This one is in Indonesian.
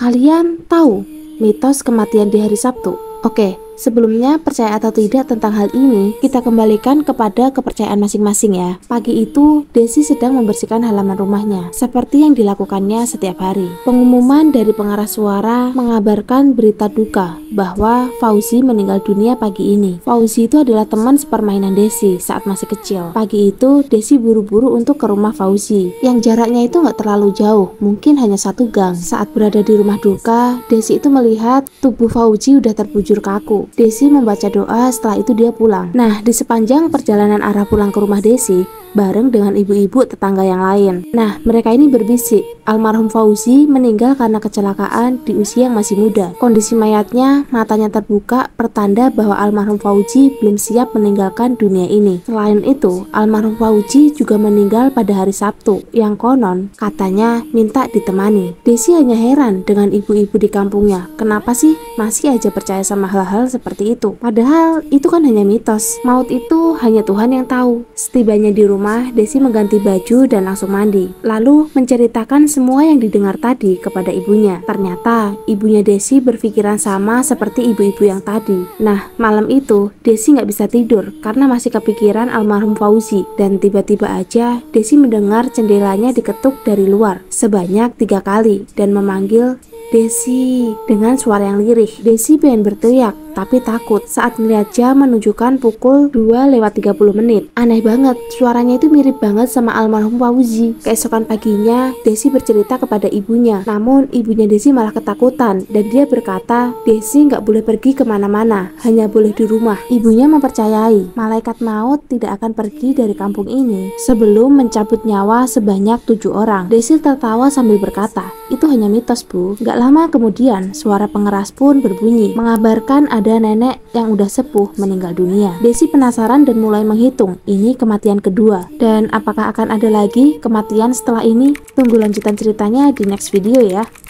Kalian tahu mitos kematian di hari Sabtu? Oke, Sebelumnya percaya atau tidak tentang hal ini, kita kembalikan kepada kepercayaan masing-masing ya. Pagi itu, Desi sedang membersihkan halaman rumahnya, seperti yang dilakukannya setiap hari. Pengumuman dari pengarah suara mengabarkan berita duka bahwa Fauzi meninggal dunia pagi ini. Fauzi itu adalah teman sepermainan Desi saat masih kecil. Pagi itu, Desi buru-buru untuk ke rumah Fauzi, yang jaraknya itu nggak terlalu jauh, mungkin hanya satu gang. Saat berada di rumah duka, Desi itu melihat tubuh Fauzi udah terbujur kaku. Desi membaca doa setelah itu dia pulang. Nah, di sepanjang perjalanan arah pulang ke rumah Desi, bareng dengan ibu-ibu tetangga yang lain. Nah, mereka ini berbisik, almarhum Fauzi meninggal karena kecelakaan di usia yang masih muda. Kondisi mayatnya, matanya terbuka, pertanda bahwa almarhum Fauzi belum siap meninggalkan dunia ini. Selain itu, almarhum Fauzi juga meninggal pada hari Sabtu, yang konon katanya minta ditemani. Desi hanya heran dengan ibu-ibu di kampungnya, kenapa sih masih aja percaya sama hal-hal seperti seperti itu. Padahal itu kan hanya mitos. Maut itu hanya Tuhan yang tahu. Setibanya di rumah, Desi mengganti baju dan langsung mandi. Lalu menceritakan semua yang didengar tadi kepada ibunya. Ternyata ibunya Desi berpikiran sama seperti ibu-ibu yang tadi. Nah, malam itu Desi nggak bisa tidur karena masih kepikiran almarhum Fauzi dan tiba-tiba aja Desi mendengar jendelanya diketuk dari luar sebanyak tiga kali dan memanggil Desi dengan suara yang lirih. Desi pengen berteriak tapi takut saat melihat jam menunjukkan pukul 2 lewat 30 menit. Aneh banget, suaranya itu mirip banget sama almarhum Fauzi. Keesokan paginya, Desi bercerita kepada ibunya. Namun, ibunya Desi malah ketakutan dan dia berkata, Desi nggak boleh pergi kemana-mana, hanya boleh di rumah. Ibunya mempercayai, malaikat maut tidak akan pergi dari kampung ini sebelum mencabut nyawa sebanyak tujuh orang. Desi tertawa sambil berkata, itu hanya mitos bu. Nggak lama kemudian, suara pengeras pun berbunyi, mengabarkan ada ada nenek yang udah sepuh meninggal dunia. Desi penasaran dan mulai menghitung, ini kematian kedua. Dan apakah akan ada lagi kematian setelah ini? Tunggu lanjutan ceritanya di next video ya.